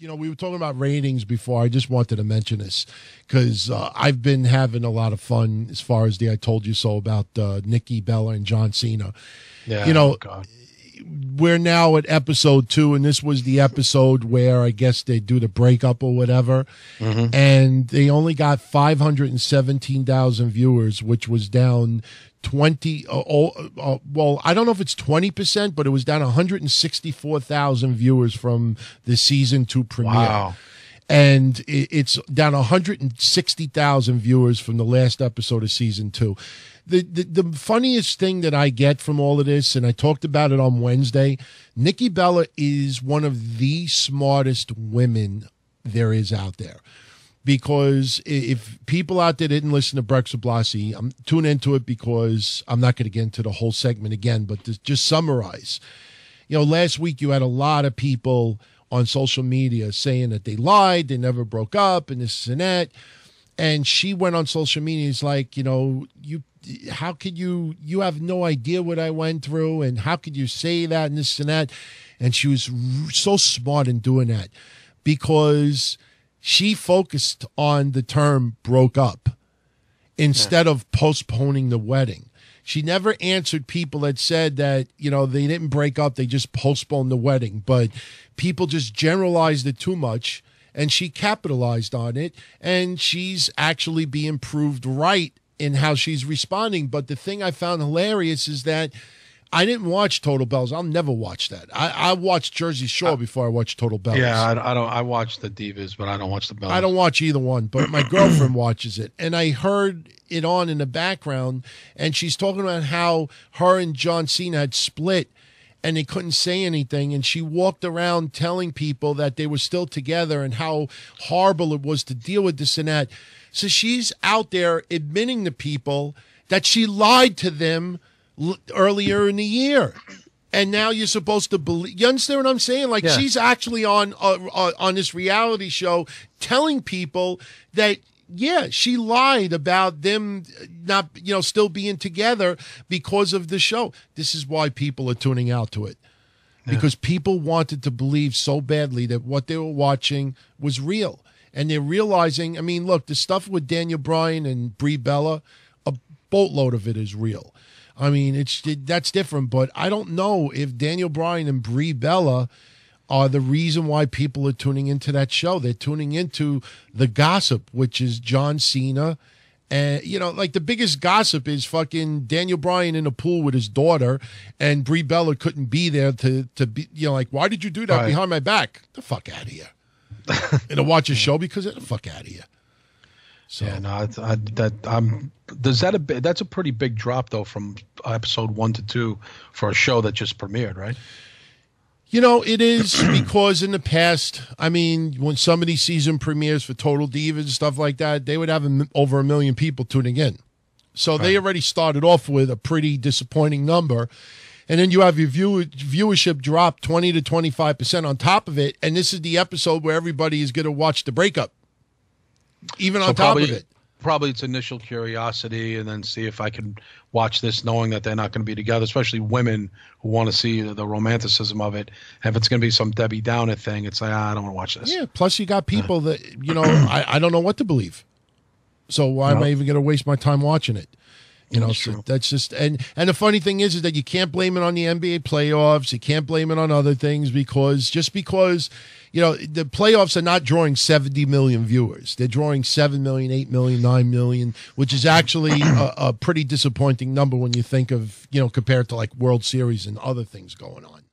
you know, we were talking about ratings before. I just wanted to mention this because uh, I've been having a lot of fun as far as the I told you so about uh, Nikki Bella and John Cena. Yeah, you know, oh God. we're now at episode two, and this was the episode where I guess they do the breakup or whatever, mm-hmm. and they only got 517,000 viewers, which was down 20 uh, uh, uh, well i don't know if it's 20% but it was down 164000 viewers from the season two premiere wow. and it, it's down 160000 viewers from the last episode of season two the, the, the funniest thing that i get from all of this and i talked about it on wednesday nikki bella is one of the smartest women there is out there because if people out there didn't listen to Brex Blasi, I'm tune into it because I'm not going to get into the whole segment again, but to just summarize, you know, last week you had a lot of people on social media saying that they lied, they never broke up, and this and that. And she went on social media. is like, you know, you, how could you, you have no idea what I went through, and how could you say that and this and that? And she was so smart in doing that because she focused on the term broke up instead yeah. of postponing the wedding. She never answered people that said that, you know, they didn't break up, they just postponed the wedding. But people just generalized it too much and she capitalized on it. And she's actually being proved right in how she's responding. But the thing I found hilarious is that I didn't watch Total Bells. I'll never watch that. I, I watched Jersey Shore I, before I watched Total Bells. Yeah, I, I, don't. I watch the Divas, but I don't watch the Bells. I don't watch either one, but my girlfriend watches it, and I heard it on in the background, and she's talking about how her and John Cena had split, and they couldn't say anything, and she walked around telling people that they were still together and how horrible it was to deal with this and that. So she's out there admitting to people that she lied to them earlier in the year. And now you're supposed to believe. You understand what I'm saying? Like yeah. she's actually on uh, uh, on this reality show, telling people that yeah, she lied about them uh, not, you know, still being together because of the show. This is why people are tuning out to it. Yeah. Because people wanted to believe so badly that what they were watching was real. And they're realizing, I mean, look, the stuff with Daniel Bryan and Brie Bella, a boatload of it is real. I mean, it's it, that's different, but I don't know if Daniel Bryan and Brie Bella are the reason why people are tuning into that show. They're tuning into the gossip, which is John Cena. And, you know, like the biggest gossip is fucking Daniel Bryan in a pool with his daughter, and Brie Bella couldn't be there to, to be, you know, like, why did you do that right. behind my back? the fuck out of here. and to watch a show because, of the fuck out of here. So yeah, no, I, that I'm. Does that a that's a pretty big drop though from episode one to two for a show that just premiered, right? You know, it is because in the past, I mean, when some of these season premieres for Total Divas and stuff like that, they would have over a million people tuning in. So right. they already started off with a pretty disappointing number. And then you have your view- viewership drop 20 to 25% on top of it. And this is the episode where everybody is going to watch the breakup even on so top probably, of it. Probably it's initial curiosity, and then see if I can watch this, knowing that they're not going to be together. Especially women who want to see the, the, romanticism of it. if it's going to be some Debbie Downer thing, it's like ah, I don't want to watch this. Yeah. Plus, you got people that you know I, I don't know what to believe, so why no. am I even going to waste my time watching it? You know, so that's just and and the funny thing is is that you can't blame it on the NBA playoffs. You can't blame it on other things because just because you know the playoffs are not drawing 70 million viewers they're drawing 7 million 8 million 9 million which is actually a, a pretty disappointing number when you think of you know compared to like world series and other things going on